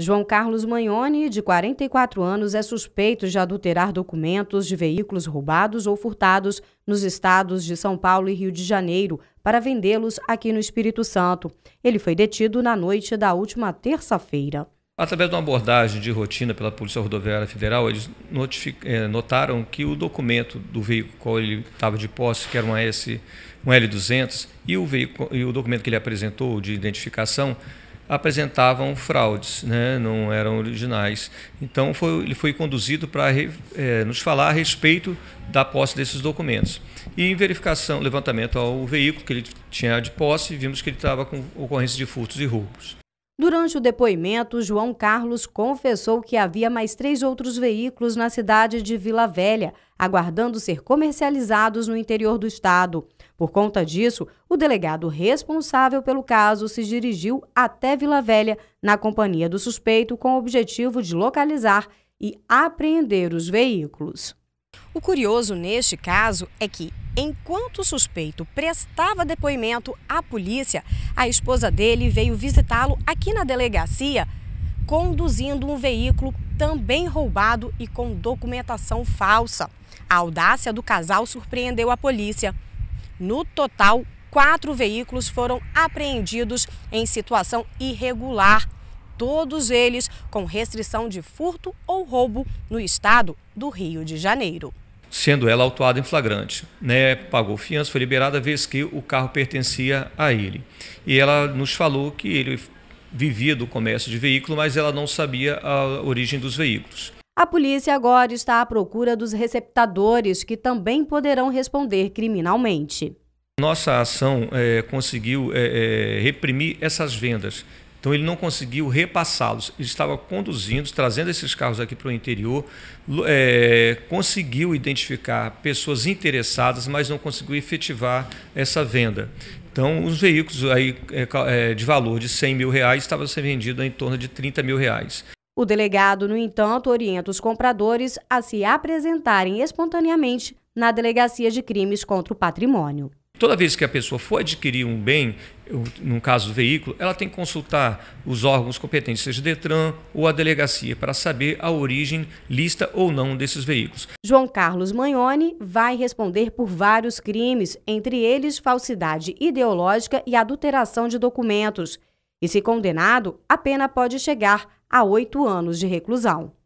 João Carlos Magnoni, de 44 anos, é suspeito de adulterar documentos de veículos roubados ou furtados nos estados de São Paulo e Rio de Janeiro para vendê-los aqui no Espírito Santo. Ele foi detido na noite da última terça-feira. Através de uma abordagem de rotina pela Polícia Rodoviária Federal, eles eh, notaram que o documento do veículo qual ele estava de posse, que era uma, S, um L200, e o, veículo, e o documento que ele apresentou de identificação apresentavam fraudes, né? não eram originais. Então foi, ele foi conduzido para é, nos falar a respeito da posse desses documentos. E em verificação, levantamento ao veículo que ele tinha de posse, vimos que ele estava com ocorrência de furtos e roubos. Durante o depoimento, João Carlos confessou que havia mais três outros veículos na cidade de Vila Velha, aguardando ser comercializados no interior do estado. Por conta disso, o delegado responsável pelo caso se dirigiu até Vila Velha na companhia do suspeito com o objetivo de localizar e apreender os veículos. O curioso neste caso é que, enquanto o suspeito prestava depoimento à polícia, a esposa dele veio visitá-lo aqui na delegacia, conduzindo um veículo também roubado e com documentação falsa. A audácia do casal surpreendeu a polícia. No total, quatro veículos foram apreendidos em situação irregular, todos eles com restrição de furto ou roubo no estado do Rio de Janeiro. Sendo ela autuada em flagrante, né? pagou fiança, foi liberada, vez que o carro pertencia a ele. E ela nos falou que ele vivia do comércio de veículo, mas ela não sabia a origem dos veículos. A polícia agora está à procura dos receptadores, que também poderão responder criminalmente. Nossa ação é, conseguiu é, é, reprimir essas vendas. Então ele não conseguiu repassá-los. Ele estava conduzindo, trazendo esses carros aqui para o interior, é, conseguiu identificar pessoas interessadas, mas não conseguiu efetivar essa venda. Então os veículos aí é, é de valor de 100 mil reais estavam sendo vendidos em torno de 30 mil reais. O delegado, no entanto, orienta os compradores a se apresentarem espontaneamente na Delegacia de Crimes contra o Patrimônio. Toda vez que a pessoa for adquirir um bem, no caso do veículo, ela tem que consultar os órgãos competentes, seja Detran ou a delegacia, para saber a origem, lista ou não desses veículos. João Carlos Manhoni vai responder por vários crimes, entre eles falsidade ideológica e adulteração de documentos. E se condenado, a pena pode chegar a oito anos de reclusão.